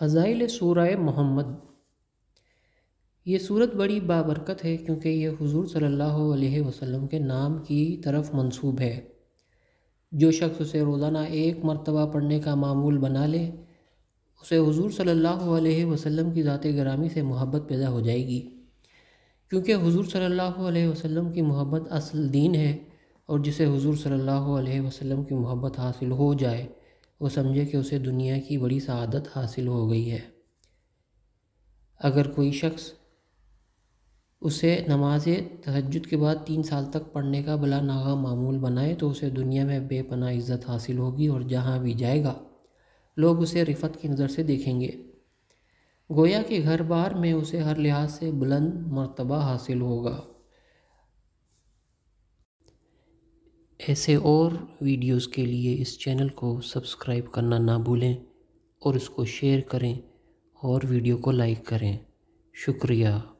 फ़ज़ाइल सूरा मोहम्मद ये सूरत बड़ी बाबरकत है क्योंकि ये हुजूर सल्लल्लाहु अलैहि वसल्लम के नाम की तरफ मंसूब है जो शख्स उसे रोज़ाना एक मरतबा पढ़ने का मामूल बना ले उसे हुजूर सल्लल्लाहु अलैहि वसल्लम की ज़ात गरामी से मोहब्बत पैदा हो जाएगी क्योंकि हुजूर सल्लल्लाहु अलैहि वसल्लम की मोहब्बत असल दीन है और जिसे हुजूर सल्लल्लाहु अलैहि वसल्लम की मोहब्बत हासिल हो जाए वो समझे कि उसे दुनिया की बड़ी सआदत हासिल हो गई है अगर कोई शख्स उसे नमाज तहजद के बाद तीन साल तक पढ़ने का भला नागा मामूल बनाए तो उसे दुनिया में बेपना इज़्ज़त हासिल होगी और जहाँ भी जाएगा लोग उसे रिफत की नज़र से देखेंगे गोया के घर बार में उसे हर लिहाज से बुलंद मरतबा हासिल होगा ऐसे और वीडियोस के लिए इस चैनल को सब्सक्राइब करना ना भूलें और इसको शेयर करें और वीडियो को लाइक करें शुक्रिया